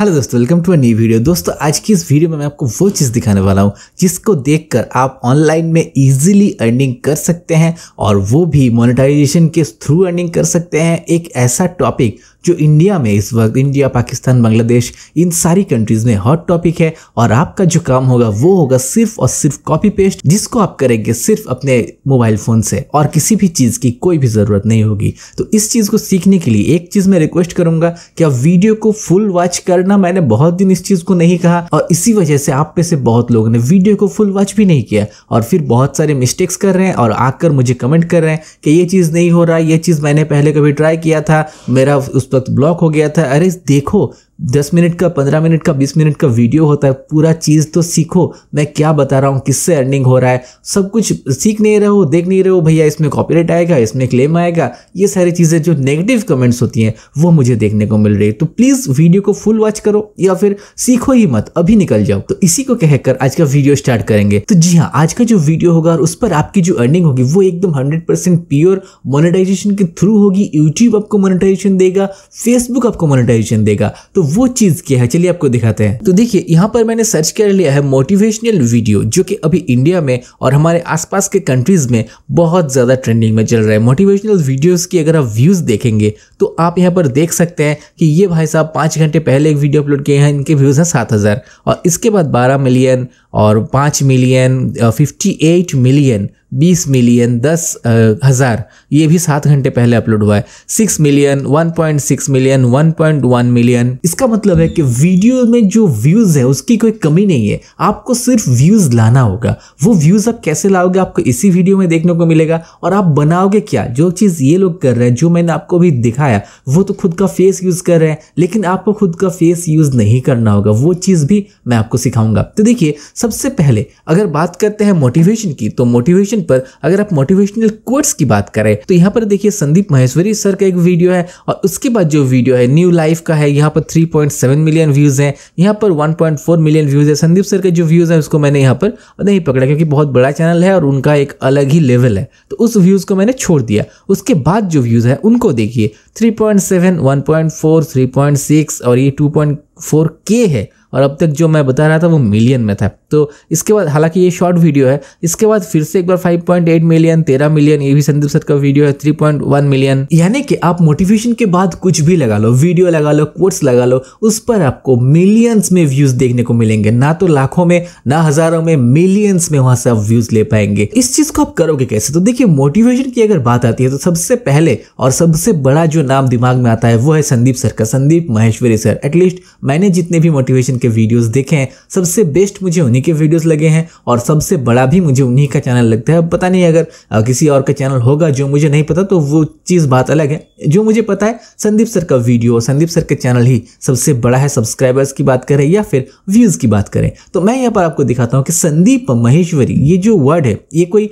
hello दोस्तों welcome to a new video दोस्तों आज की इस वीडियो में मैं आपको वो चीज़ दिखाने वाला हूँ जिसको देखकर आप ऑनलाइन में इजीली अर्निंग कर सकते हैं और वो भी मोनेटाइजेशन के थ्रू अर्निंग कर सकते हैं एक ऐसा टॉपिक जो इंडिया में इस वक्त इंडिया पाकिस्तान बांग्लादेश इन सारी कंट्रीज में हॉट टॉपिक है और आपका जो काम होगा वो होगा सिर्फ और सिर्फ कॉपी पेस्ट जिसको आप करेंगे सिर्फ अपने मोबाइल फोन से और किसी भी चीज की कोई भी जरूरत नहीं होगी तो इस चीज को सीखने के लिए एक चीज मैं रिक्वेस्ट करूंगा कि आप वीडियो को फुल वॉच करना मैंने बहुत दिन इस चीज को नहीं कहा और इसी वजह से आप में से बहुत लोगों ने वीडियो को फुल वॉच भी नहीं किया और फिर बहुत सारे मिस्टेक्स कर रहे हैं और आकर मुझे कमेंट कर रहे हैं कि ये चीज़ नहीं हो रहा ये चीज़ मैंने पहले कभी ट्राई किया था मेरा उस तक ब्लॉक हो गया था अरे देखो दस मिनट का पंद्रह मिनट का बीस मिनट का वीडियो होता है पूरा चीज़ तो सीखो मैं क्या बता रहा हूँ किससे अर्निंग हो रहा है सब कुछ सीख नहीं रहे हो देख नहीं रहे हो भैया इसमें कॉपीराइट आएगा इसमें क्लेम आएगा ये सारी चीज़ें जो नेगेटिव कमेंट्स होती हैं वो मुझे देखने को मिल रही है तो प्लीज़ वीडियो को फुल वॉच करो या फिर सीखो ही मत अभी निकल जाओ तो इसी को कहकर आज का वीडियो स्टार्ट करेंगे तो जी हाँ आज का जो वीडियो होगा और उस पर आपकी जो अर्निंग होगी वो एकदम हंड्रेड परसेंट प्योर मोनिटाइजेशन के थ्रू होगी यूट्यूब आपको मोनिटाइजेशन देगा फेसबुक आपको मोनिटाइजेशन देगा तो वो चीज क्या है चलिए आपको दिखाते हैं तो देखिए यहाँ पर मैंने सर्च कर लिया है मोटिवेशनल वीडियो जो कि अभी इंडिया में और हमारे आसपास के कंट्रीज में बहुत ज्यादा ट्रेंडिंग में चल रहा है मोटिवेशनल वीडियोस की अगर आप व्यूज देखेंगे तो आप यहाँ पर देख सकते हैं कि ये भाई साहब पाँच घंटे पहले एक वीडियो अपलोड किए हैं इनके व्यूज हैं सात हज़ार और इसके बाद बारह मिलियन और पाँच मिलियन फिफ्टी एट मिलियन बीस मिलियन दस हज़ार ये भी सात घंटे पहले अपलोड हुआ है six million one point six million one point one million इसका मतलब है कि वीडियो में जो व्यूज है उसकी कोई कमी नहीं है आपको सिर्फ व्यूज लाना होगा वो व्यूज आप कैसे लाओगे आपको इसी वीडियो में देखने को मिलेगा और आप बनाओगे क्या जो चीज ये लोग कर रहे हैं जो मैंने आपको भी दिखाया वो तो खुद का फेस यूज कर रहे हैं लेकिन आपको खुद का फेस यूज नहीं करना होगा वो चीज भी मैं आपको सिखाऊंगा तो देखिए सबसे पहले अगर बात करते हैं मोटिवेशन की तो मोटिवेशन पर अगर आप मोटिवेशनल कोर्ट्स की बात करें तो यहाँ पर देखिए संदीप महेश्वरी सर का एक वीडियो है और उसके बाद जो वीडियो है न्यू लाइफ का है यहाँ पर 3.7 मिलियन व्यूज है यहाँ पर 1.4 मिलियन व्यूज है संदीप सर के जो व्यूज है उसको मैंने यहाँ पर नहीं पकड़ा क्योंकि बहुत बड़ा चैनल है और उनका एक अलग ही लेवल है तो उस व्यूज को मैंने छोड़ दिया उसके बाद जो व्यूज है उनको देखिए थ्री पॉइंट सिक्स और ये टू फोर के है और अब तक जो मैं बता रहा था वो मिलियन में था तो इसके बाद हालांकि ये शॉर्ट वीडियो है इसके बाद फिर से एक बार 5.8 मिलियन 13 मिलियन ये भी संदीप सर का वीडियो है 3.1 मिलियन यानी कि आप मोटिवेशन के बाद कुछ भी लगा लो वीडियो लगा लो कोर्ट्स लगा लो उस पर आपको मिलियंस में व्यूज देखने को मिलेंगे ना तो लाखों में ना हजारों में मिलियंस में वहां से आप व्यूज ले पाएंगे इस चीज को आप करोगे कैसे तो देखिए मोटिवेशन की अगर बात आती है तो सबसे पहले और सबसे बड़ा जो नाम दिमाग में आता है वो है संदीप सर का संदीप महेश्वरी सर एटलीस्ट मैंने जितने भी मोटिवेशन उनके वीडियोस देखे हैं सबसे बेस्ट मुझे उन्हीं के वीडियोस लगे हैं और सबसे बड़ा भी मुझे उन्हीं का चैनल लगता है अब पता नहीं अगर किसी और का चैनल होगा जो मुझे नहीं पता तो वो चीज़ बात अलग है जो मुझे पता है संदीप सर का वीडियो संदीप सर का चैनल ही सबसे बड़ा है सब्सक्राइबर्स की बात करें या फिर व्यूज़ की बात करें तो मैं यहाँ पर आपको दिखाता हूँ कि संदीप महेश्वरी ये जो वर्ड है ये कोई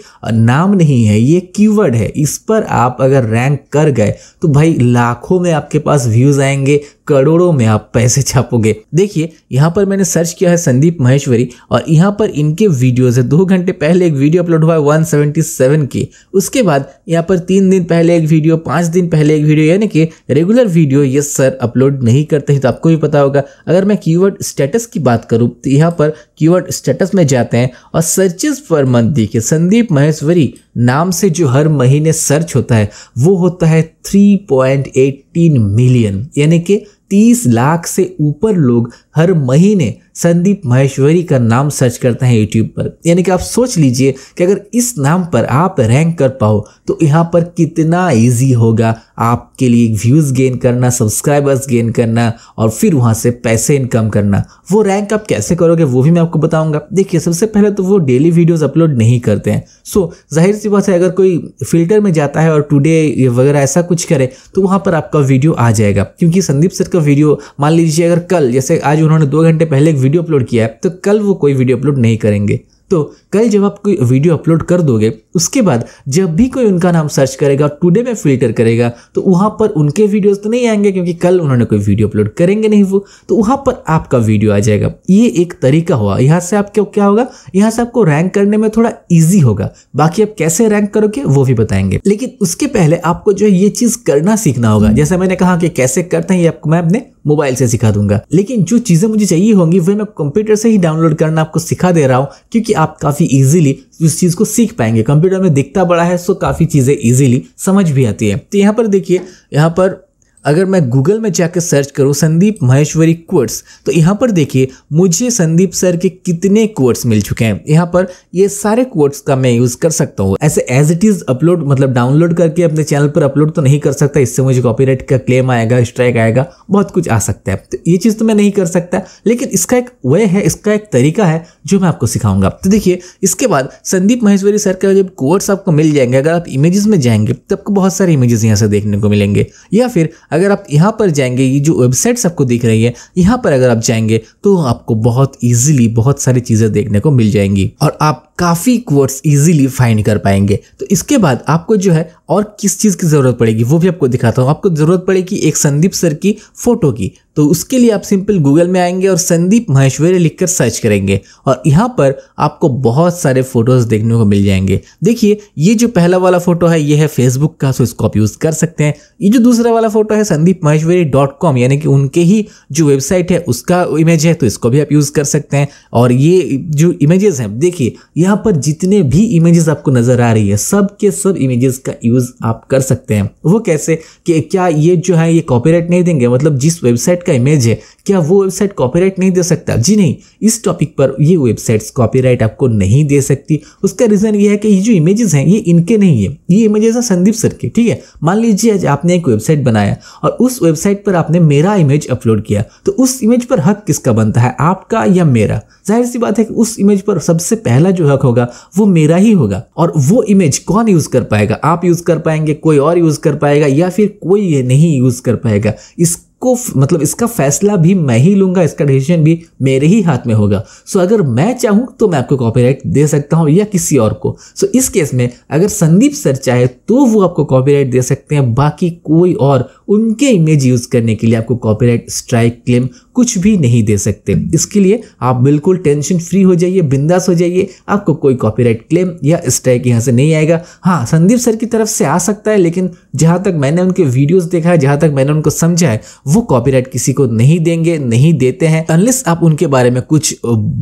नाम नहीं है ये कीवर्ड है इस पर आप अगर रैंक कर गए तो भाई लाखों में आपके पास व्यूज़ आएंगे करोड़ों में आप पैसे छापोगे देखिए यहाँ पर मैंने सर्च किया है संदीप महेश्वरी और यहाँ पर इनके वीडियोस है दो घंटे पहले एक वीडियो अपलोड हुआ है 177 की उसके बाद यहाँ पर तीन दिन पहले एक वीडियो पाँच दिन पहले एक वीडियो यानी कि रेगुलर वीडियो ये सर अपलोड नहीं करते हैं तो आपको भी पता होगा अगर मैं कीवर्ड स्टेटस की बात करूँ तो यहाँ पर कीवर्ड स्टेटस में जाते हैं और सर्चेज पर मंथ देखिए संदीप महेश्वरी नाम से जो हर महीने सर्च होता है वो होता है एट्टीन मिलियन यानी कि तीस लाख से ऊपर लोग हर महीने संदीप महेश्वरी का नाम सर्च करते हैं यूट्यूब पर यानी कि आप सोच लीजिए कि अगर इस नाम पर आप रैंक कर पाओ तो यहाँ पर कितना इजी होगा आपके लिए व्यूज़ गेन करना सब्सक्राइबर्स गेन करना और फिर वहाँ से पैसे इनकम करना वो रैंक आप कैसे करोगे वो भी मैं आपको बताऊंगा देखिए सबसे पहले तो वो डेली वीडियोज अपलोड नहीं करते हैं सो जाहिर सी बात है अगर कोई फिल्टर में जाता है और टुडे वगैरह ऐसा कुछ करे तो वहाँ पर आपका वीडियो आ जाएगा क्योंकि संदीप सर का वीडियो मान लीजिए अगर कल जैसे आज उन्होंने दो घंटे पहले एक वीडियो अपलोड किया है तो कल वो कोई वीडियो अपलोड नहीं करेंगे तो कल जब आप कोई वीडियो अपलोड कर दोगे उसके बाद जब भी कोई उनका नाम सर्च करेगा टुडे में फिल्टर करेगा तो वहाँ पर उनके वीडियोस तो नहीं आएंगे क्योंकि कल उन्होंने कोई वीडियो अपलोड करेंगे नहीं वो तो वहाँ पर आपका वीडियो आ जाएगा ये एक तरीका हुआ यहाँ से आपको क्या होगा यहाँ से आपको रैंक करने में थोड़ा ईजी होगा बाकी आप कैसे रैंक करोगे वो भी बताएंगे लेकिन उसके पहले आपको जो है ये चीज़ करना सीखना होगा जैसे मैंने कहा कि कैसे करते हैं ये आपको मैं अपने मोबाइल से सिखा दूंगा लेकिन जो चीज़ें मुझे चाहिए होंगी वह मैं कंप्यूटर से ही डाउनलोड करना आपको सिखा दे रहा हूँ क्योंकि आप काफ़ी ईजिली उस चीज़ को सीख पाएंगे कंप्यूटर में दिखता बड़ा है सो काफ़ी चीज़ें ईजिली समझ भी आती है तो यहाँ पर देखिए यहाँ पर अगर मैं गूगल में जाकर सर्च करूँ संदीप महेश्वरी कोट्स तो यहाँ पर देखिए मुझे संदीप सर के कितने कोट्स मिल चुके हैं यहाँ पर ये सारे कोट्स का मैं यूज़ कर सकता हूँ ऐसे एज इट इज़ अपलोड मतलब डाउनलोड करके अपने चैनल पर अपलोड तो नहीं कर सकता इससे मुझे कॉपीराइट का क्लेम आएगा स्ट्राइक आएगा बहुत कुछ आ सकता है तो ये चीज़ तो मैं नहीं कर सकता लेकिन इसका एक वे है इसका एक तरीका है जो मैं आपको सिखाऊंगा तो देखिए इसके बाद संदीप महेश्वरी सर का जब कोर्ट्स आपको मिल जाएंगे अगर आप इमेजेस में जाएंगे तो आपको बहुत सारे इमेजेस यहाँ से देखने को मिलेंगे या फिर अगर आप यहाँ पर जाएंगे ये जो वेबसाइट्स आपको दिख रही है यहाँ पर अगर आप जाएंगे तो आपको बहुत ईजिली बहुत सारी चीज़ें देखने को मिल जाएंगी और आप काफ़ी कोर्स ईजिली फाइंड कर पाएंगे तो इसके बाद आपको जो है और किस चीज़ की ज़रूरत पड़ेगी वो भी आपको दिखाता हूँ आपको ज़रूरत पड़ेगी एक संदीप सर की फ़ोटो की तो उसके लिए आप सिंपल गूगल में आएंगे और संदीप माहेश्वरी लिखकर सर्च करेंगे और यहाँ पर आपको बहुत सारे फ़ोटोज़ देखने को मिल जाएंगे देखिए ये जो पहला वाला फ़ोटो है ये है फेसबुक का सो तो इसको आप यूज़ कर सकते हैं ये जो दूसरा वाला फ़ोटो है संदीप माहेश्वरी डॉट कॉम यानी कि उनके ही जो वेबसाइट है उसका इमेज है तो इसको भी आप यूज़ कर सकते हैं और ये जो इमेजेस हैं देखिए यहाँ पर जितने भी इमेजेस आपको नज़र आ रही है सब के सब इमेजेस का यूज़ यूज़ आप कर सकते हैं वो कैसे कि क्या ये जो है ये कॉपीराइट नहीं देंगे मतलब जिस वेबसाइट का इमेज है क्या वो वेबसाइट कॉपीराइट नहीं दे सकता जी नहीं इस टॉपिक पर ये वेबसाइट्स कॉपीराइट आपको नहीं दे सकती उसका रीज़न ये है कि ये जो इमेजेस हैं ये इनके नहीं है ये इमेजेस हैं संदीप सर के ठीक है मान लीजिए आज आपने एक वेबसाइट बनाया और उस वेबसाइट पर आपने मेरा इमेज अपलोड किया तो उस इमेज पर हक किसका बनता है आपका या मेरा जाहिर सी बात है कि उस इमेज पर सबसे पहला जो हक होगा वो मेरा ही होगा और वो इमेज कौन यूज़ कर पाएगा आप यूज़ कर पाएंगे कोई और यूज़ कर पाएगा या फिर कोई ये नहीं यूज़ कर पाएगा इस को मतलब इसका फैसला भी मैं ही लूंगा इसका डिसीजन भी मेरे ही हाथ में होगा सो अगर मैं चाहूँ तो मैं आपको कॉपीराइट दे सकता हूँ या किसी और को सो इस केस में अगर संदीप सर चाहे तो वो आपको कॉपीराइट दे सकते हैं बाकी कोई और उनके इमेज यूज़ करने के लिए आपको कॉपीराइट स्ट्राइक क्लेम कुछ भी नहीं दे सकते इसके लिए आप बिल्कुल टेंशन फ्री हो जाइए बिंदास हो जाइए आपको कोई कॉपीराइट क्लेम या स्ट्राइक यहाँ से नहीं आएगा हाँ संदीप सर की तरफ से आ सकता है लेकिन जहाँ तक मैंने उनके वीडियोस देखा है जहाँ तक मैंने उनको समझा है वो कॉपीराइट किसी को नहीं देंगे नहीं देते हैं अनलिस आप उनके बारे में कुछ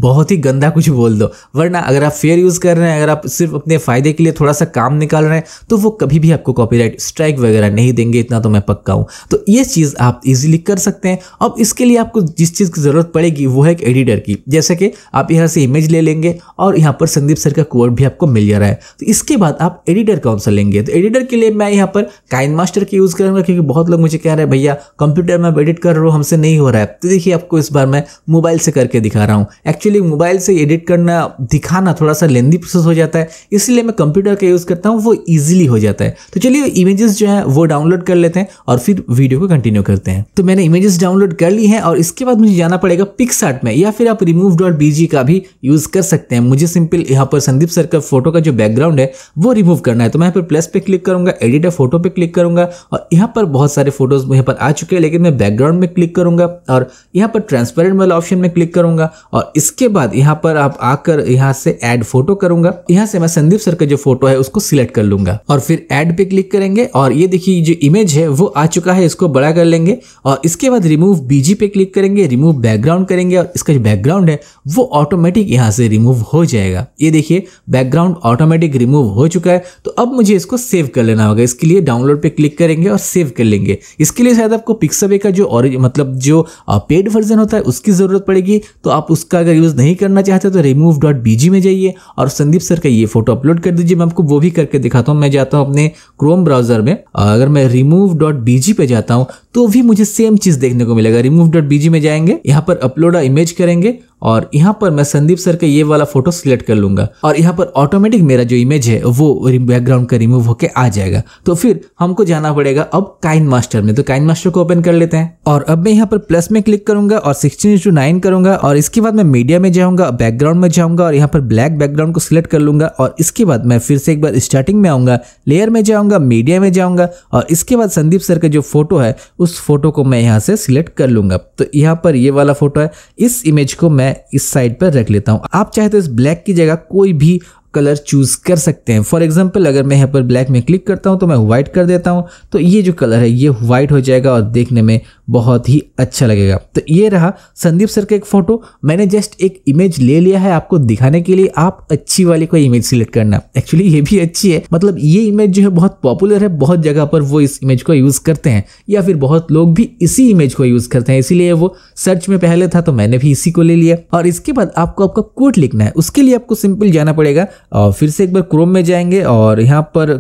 बहुत ही गंदा कुछ बोल दो वरना अगर आप फेयर यूज़ कर रहे हैं अगर आप सिर्फ अपने फ़ायदे के लिए थोड़ा सा काम निकाल रहे हैं तो वो कभी भी आपको कॉपी स्ट्राइक वगैरह नहीं देंगे इतना तो मैं पक्का हूँ तो ये चीज़ आप इजीली कर सकते हैं अब इसके लिए आपको जिस चीज़ की ज़रूरत पड़ेगी वो है एक एडिटर की जैसे कि आप यहाँ से इमेज ले लेंगे और यहाँ पर संदीप सर का कोड भी आपको मिल जा रहा है तो इसके बाद आप एडिटर कौन सा लेंगे तो एडिटर के लिए मैं यहाँ पर काइन मास्टर की यूज़ करूँगा क्योंकि बहुत लोग मुझे कह रहे हैं भैया कंप्यूटर में एडिट कर रहे हो हमसे नहीं हो रहा है तो देखिए आपको इस बार मैं मोबाइल से करके दिखा रहा हूँ एक्चुअली मोबाइल से एडिट करना दिखाना थोड़ा सा लेंदी प्रोसेस हो जाता है इसलिए मैं कंप्यूटर का यूज़ करता हूँ वो ईजिली हो जाता है तो चलिए इमेजेस जो है वो डाउनलोड कर लेते हैं और फिर वीडियो को कंटिन्यू करते हैं तो मैंने इमेजेस डाउनलोड कर ली है और इस उसके बाद मुझे जाना पड़ेगा पिक्सार्ट में या फिर आप रिमूव डॉट बी का भी यूज़ कर सकते हैं मुझे सिंपल यहाँ पर संदीप सर का फोटो का जो बैकग्राउंड है वो रिमूव करना है तो मैं यहाँ पर प्लस पे क्लिक करूंगा एडिट फोटो पे क्लिक करूंगा और यहाँ पर बहुत सारे फोटोज यहाँ पर आ चुके हैं लेकिन मैं बैकग्राउंड में क्लिक करूंगा और यहाँ पर ट्रांसपेरेंट वाला ऑप्शन में क्लिक करूंगा और इसके बाद यहाँ पर आप आकर यहाँ से एड फोटो करूंगा यहाँ से मैं संदीप सर का जो फोटो है उसको सिलेक्ट कर लूंगा और फिर एड पे क्लिक करेंगे और ये देखिए जो इमेज है वो आ चुका है इसको बड़ा कर लेंगे और इसके बाद रिमूव बीजी पे क्लिक करेंगे रिमूव बैकग्राउंड करेंगे और इसका जो बैकग्राउंड है वो ऑटोमेटिक यहाँ से रिमूव हो जाएगा ये देखिए बैकग्राउंड ऑटोमेटिक रिमूव हो चुका है तो अब मुझे इसको सेव कर लेना होगा इसके लिए डाउनलोड पर क्लिक करेंगे और सेव कर लेंगे इसके लिए शायद आपको पिक्सबे का जो और मतलब जो पेड वर्जन होता है उसकी ज़रूरत पड़ेगी तो आप उसका अगर यूज़ नहीं करना चाहते तो रिमूव डॉट बी में जाइए और संदीप सर का ये फोटो अपलोड कर दीजिए मैं आपको वो भी करके दिखाता हूँ मैं जाता हूँ अपने क्रोम ब्राउजर में अगर मैं रिमूव डॉट बीजी पे जाता हूँ तो भी मुझे सेम चीज़ देखने को मिलेगा रिमूव डॉट बी में जाएंगे यहाँ पर अपलोड इमेज करेंगे और यहाँ पर मैं संदीप सर का ये वाला फोटो सिलेक्ट कर लूंगा और यहाँ पर ऑटोमेटिक मेरा जो इमेज है वो बैकग्राउंड का रिमूव होकर आ जाएगा तो फिर हमको जाना पड़ेगा अब काइन मास्टर में तो काइन मास्टर को ओपन कर लेते हैं और अब मैं यहाँ पर प्लस में क्लिक करूंगा और सिक्सटीन इंटू नाइन करूंगा और इसके बाद मैं मीडिया में जाऊंगा बैकग्राउंड में जाऊंगा और यहाँ पर ब्लैक बैकग्राउंड को सिलेक्ट कर लूंगा और इसके बाद मैं फिर से एक बार स्टार्टिंग में आऊंगा लेयर में जाऊंगा मीडिया में जाऊंगा और इसके बाद संदीप सर का जो फोटो है उस फोटो को मैं यहाँ से सिलेक्ट कर लूंगा तो यहाँ पर ये वाला फोटो है इस इमेज को मैं इस साइड पर रख लेता हूँ आप चाहे तो इस ब्लैक की जगह कोई भी कलर चूज कर सकते हैं फॉर एग्जाम्पल अगर मैं यहाँ पर ब्लैक में क्लिक करता हूँ तो मैं व्हाइट कर देता हूँ तो ये जो कलर है ये व्हाइट हो जाएगा और देखने में बहुत ही अच्छा लगेगा तो ये रहा संदीप सर का एक फ़ोटो मैंने जस्ट एक इमेज ले लिया है आपको दिखाने के लिए आप अच्छी वाली कोई इमेज सिलेक्ट करना एक्चुअली ये भी अच्छी है मतलब ये इमेज जो है बहुत पॉपुलर है बहुत जगह पर वो इस इमेज को यूज़ करते हैं या फिर बहुत लोग भी इसी इमेज को यूज़ करते हैं इसीलिए वो सर्च में पहले था तो मैंने भी इसी को ले लिया और इसके बाद आपको आपका कोट लिखना है उसके लिए आपको सिंपल जाना पड़ेगा और फिर से एक बार क्रोम में जाएंगे और यहाँ पर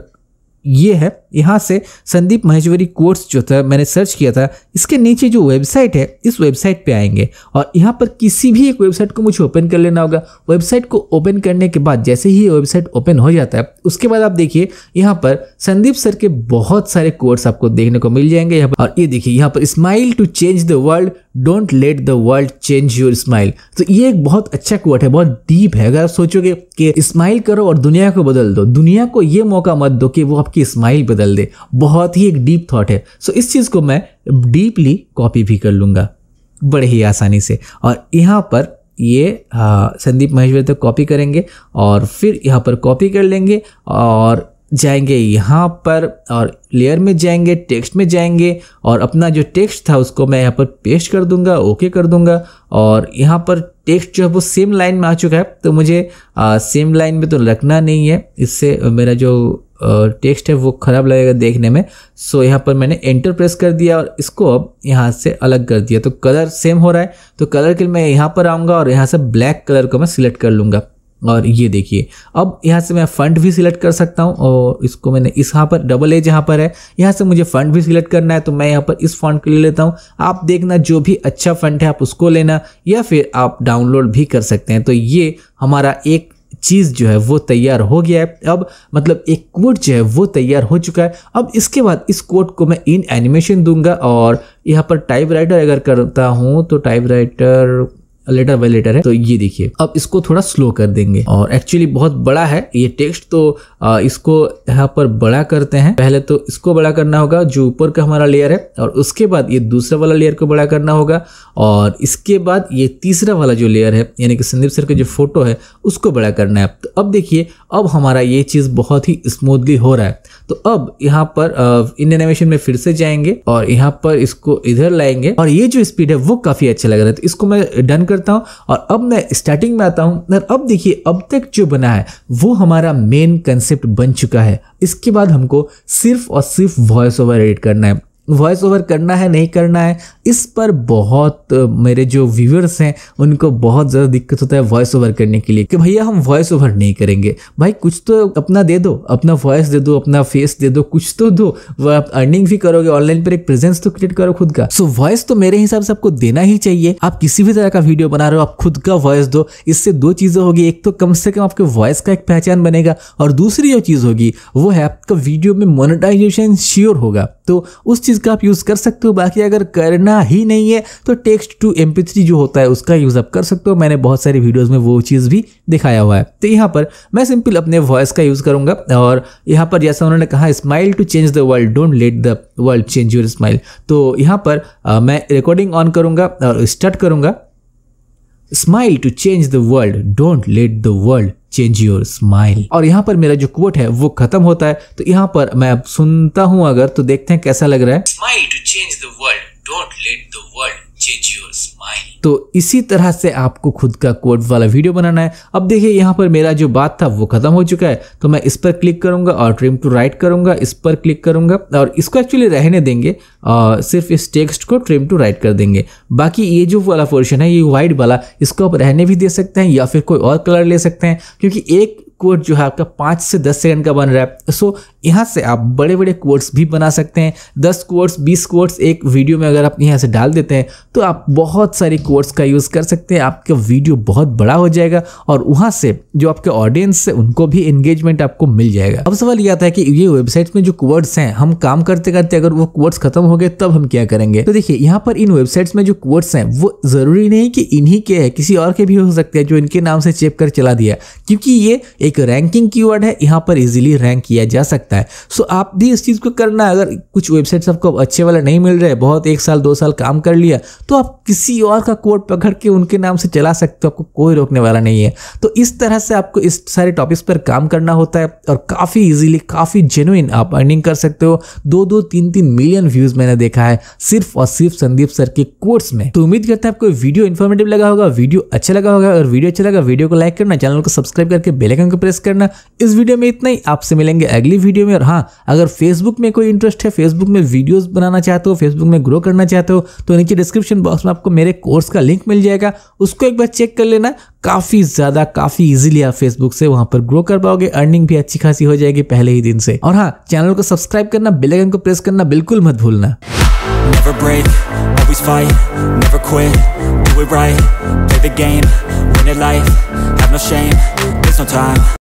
ये है यहाँ से संदीप महेश्वरी कोर्स जो था मैंने सर्च किया था इसके नीचे जो वेबसाइट है इस वेबसाइट पे आएंगे और यहाँ पर किसी भी एक वेबसाइट को मुझे ओपन कर लेना होगा वेबसाइट को ओपन करने के बाद जैसे ही वेबसाइट ओपन हो जाता है उसके बाद आप देखिए यहाँ पर संदीप सर के बहुत सारे कोर्स आपको देखने को मिल जाएंगे यहाँ पर और ये देखिए यहाँ पर smile to change the world don't let the world change your smile तो ये एक बहुत अच्छा कोट है बहुत डीप है अगर आप सोचोगे कि स्माइल करो और दुनिया को बदल दो दुनिया को ये मौका मत दो कि वो आपकी स्माइल बदल बदल दे बहुत ही एक डीप थॉट है सो इस चीज़ को मैं डीपली कॉपी भी कर लूँगा बड़े ही आसानी से और यहाँ पर ये आ, संदीप महेश्वर तक कॉपी करेंगे और फिर यहाँ पर कॉपी कर लेंगे और जाएंगे यहाँ पर और लेयर में जाएंगे टेक्स्ट में जाएंगे और अपना जो टेक्स्ट था उसको मैं यहाँ पर पेस्ट कर दूंगा ओके कर दूंगा और यहाँ पर टेक्स्ट जो है वो सेम लाइन में आ चुका है तो मुझे आ, सेम लाइन में तो रखना नहीं है इससे मेरा जो टेक्स्ट है वो ख़राब लगेगा देखने में सो यहाँ पर मैंने एंटर प्रेस कर दिया और इसको अब यहाँ से अलग कर दिया तो कलर सेम हो रहा है तो कलर के लिए मैं यहाँ पर आऊँगा और यहाँ से ब्लैक कलर को मैं सिलेक्ट कर लूँगा और ये देखिए अब यहाँ से मैं फंड भी सिलेक्ट कर सकता हूँ और इसको मैंने इस यहाँ पर डबल ए जहाँ पर है यहाँ से मुझे फंड भी सिलेक्ट करना है तो मैं यहाँ पर इस फंड को ले लेता हूँ आप देखना जो भी अच्छा फंड है आप उसको लेना या फिर आप डाउनलोड भी कर सकते हैं तो ये हमारा एक चीज़ जो है वो तैयार हो गया है अब मतलब एक कोड जो है वो तैयार हो चुका है अब इसके बाद इस कोड को मैं इन एनिमेशन दूंगा और यहाँ पर टाइप राइटर अगर करता हूँ तो typewriter letter by letter है तो ये देखिए अब इसको थोड़ा स्लो कर देंगे और एक्चुअली बहुत बड़ा है ये टेक्स्ट तो इसको यहाँ पर बड़ा करते हैं पहले तो इसको बड़ा करना होगा जो ऊपर का हमारा लेयर है और उसके बाद ये दूसरा वाला लेयर को बड़ा करना होगा और इसके बाद ये तीसरा वाला जो लेयर है यानी कि संदीप सर का जो फोटो है उसको बड़ा करना है तो अब देखिए अब हमारा ये चीज़ बहुत ही स्मूथली हो रहा है तो अब यहाँ पर इंडियन एनिमेशन में फिर से जाएंगे और यहाँ पर इसको इधर लाएंगे और ये जो स्पीड है वो काफी अच्छा लग रहा है तो इसको मैं डन करता हूँ और अब मैं स्टार्टिंग में आता हूँ अब देखिए अब तक जो बना है वो हमारा मेन कंसेप्ट बन चुका है इसके बाद हमको सिर्फ और सिर्फ वॉइस ओवर एडिट करना है वॉइस ओवर करना है नहीं करना है इस पर बहुत मेरे जो व्यूअर्स हैं उनको बहुत ज़्यादा दिक्कत होता है वॉइस ओवर करने के लिए कि भैया हम वॉइस ओवर नहीं करेंगे भाई कुछ तो अपना दे दो अपना वॉइस दे दो अपना फेस दे दो कुछ तो दो वह आप अर्निंग भी करोगे ऑनलाइन पर एक प्रेजेंस तो क्रिएट करो खुद का सो so, वॉइस तो मेरे हिसाब से आपको देना ही चाहिए आप किसी भी तरह का वीडियो बना रहे हो आप खुद का वॉइस दो इससे दो चीज़ें होगी एक तो कम से कम आपके वॉइस का एक पहचान बनेगा और दूसरी जो चीज़ होगी वो है आपका वीडियो में मोनिटाइजेशन श्योर होगा तो उस चीज़ का आप यूज़ कर सकते हो बाकी अगर करना करना ही नहीं है तो टेक्स्ट टू एम जो होता है उसका यूज़ आप कर सकते हो मैंने बहुत सारी वीडियोज़ में वो चीज़ भी दिखाया हुआ है तो यहाँ पर मैं सिंपल अपने वॉइस का यूज़ करूँगा और यहाँ पर जैसा उन्होंने कहा smile to change the world don't let the world change your smile तो यहाँ पर आ, मैं रिकॉर्डिंग ऑन करूँगा और स्टार्ट करूँगा smile to change the world don't let the world change your smile और यहाँ पर मेरा जो कोट है वो खत्म होता है तो यहाँ पर मैं अब सुनता हूँ अगर तो देखते हैं कैसा लग रहा है smile to change the world तो इसी तरह से आपको खुद का कोड वाला वीडियो बनाना है अब देखिए यहाँ पर मेरा जो बात था वो खत्म हो चुका है तो मैं इस पर क्लिक करूंगा और ट्रिम टू राइट करूंगा इस पर क्लिक करूंगा और इसको एक्चुअली रहने देंगे और सिर्फ इस टेक्स्ट को ट्रिम टू राइट कर देंगे बाकी ये जो वाला पोर्शन है ये व्हाइट वाला इसको आप रहने भी दे सकते हैं या फिर कोई और कलर ले सकते हैं क्योंकि एक कोड जो है आपका पाँच से दस सेकंड का बन रहा है सो यहाँ से आप बड़े बड़े कोड्स भी बना सकते हैं दस कोड्स बीस कोड्स एक वीडियो में अगर आप यहाँ से डाल देते हैं तो आप बहुत सारे कोड्स का यूज़ कर सकते हैं आपका वीडियो बहुत बड़ा हो जाएगा और वहाँ से जो आपके ऑडियंस है उनको भी इंगेजमेंट आपको मिल जाएगा अब सवाल यह आता है कि ये वेबसाइट में जो कोड्स हैं हम काम करते करते अगर वो कोड्स खत्म हो गए तब हम क्या करेंगे तो देखिए यहाँ पर इन वेबसाइट्स में जो कोड्स हैं वो ज़रूरी नहीं कि इन्हीं के हैं किसी और के भी हो सकते हैं जो इनके नाम से चेप कर चला दिया क्योंकि ये एक रैंकिंग कीवर्ड है यहाँ पर इजीली रैंक किया जा सकता है सो so, आप भी इस चीज़ को करना अगर कुछ वेबसाइट्स आपको अच्छे वाले नहीं मिल रहे बहुत एक साल दो साल काम कर लिया तो आप किसी और का कोड पकड़ के उनके नाम से चला सकते हो आपको कोई रोकने वाला नहीं है तो इस तरह से आपको इस सारे टॉपिक्स पर काम करना होता है और काफ़ी ईजिली काफ़ी जेनुइन आप अर्निंग कर सकते हो दो दो तीन तीन मिलियन व्यूज़ मैंने देखा है सिर्फ और सिर्फ संदीप सर के कोर्स में तो उम्मीद करते हैं आपको वीडियो इन्फॉर्मेटिव लगा होगा वीडियो अच्छा लगा होगा और वीडियो अच्छा लगा वीडियो को लाइक करना चैनल को सब्सक्राइब करके बेलाइकन को प्रेस करना इस वीडियो में इतना ही आपसे मिलेंगे अगली वीडियो में और हाँ अगर फेसबुक में कोई इंटरेस्ट है फेसबुक में वीडियोस बनाना चाहते हो फेसबुक में ग्रो करना चाहते हो तो नीचे डिस्क्रिप्शन बॉक्स में आपको मेरे कोर्स का लिंक मिल जाएगा उसको एक बार चेक कर लेना काफ़ी ज़्यादा काफ़ी इजीली आप फेसबुक से वहां पर ग्रो कर पाओगे अर्निंग भी अच्छी खासी हो जाएगी पहले ही दिन से और हाँ चैनल को सब्सक्राइब करना बेल आइकन को प्रेस करना बिल्कुल मत भूलना always fight, never quit, do it right Play the game, win at life, have no shame, there's no time